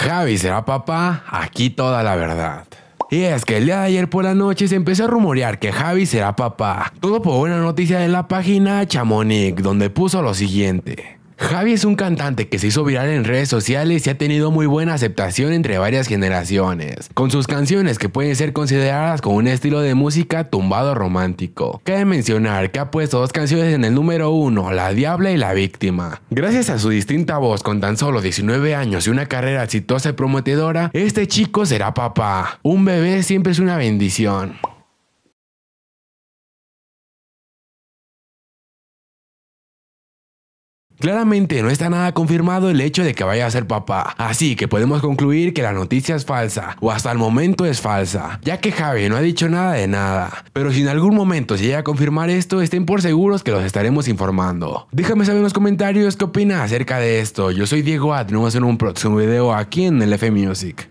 Javi será papá, aquí toda la verdad. Y es que el día de ayer por la noche se empezó a rumorear que Javi será papá. Todo por una noticia de la página Chamonix, donde puso lo siguiente. Javi es un cantante que se hizo viral en redes sociales y ha tenido muy buena aceptación entre varias generaciones, con sus canciones que pueden ser consideradas como un estilo de música tumbado romántico. Cabe mencionar que ha puesto dos canciones en el número uno, La Diabla y La Víctima. Gracias a su distinta voz con tan solo 19 años y una carrera exitosa y prometedora, este chico será papá. Un bebé siempre es una bendición. Claramente no está nada confirmado el hecho de que vaya a ser papá, así que podemos concluir que la noticia es falsa, o hasta el momento es falsa, ya que Javi no ha dicho nada de nada. Pero si en algún momento se llega a confirmar esto, estén por seguros que los estaremos informando. Déjame saber en los comentarios qué opinas acerca de esto. Yo soy Diego Ad, nos vemos en un próximo video aquí en el FM Music.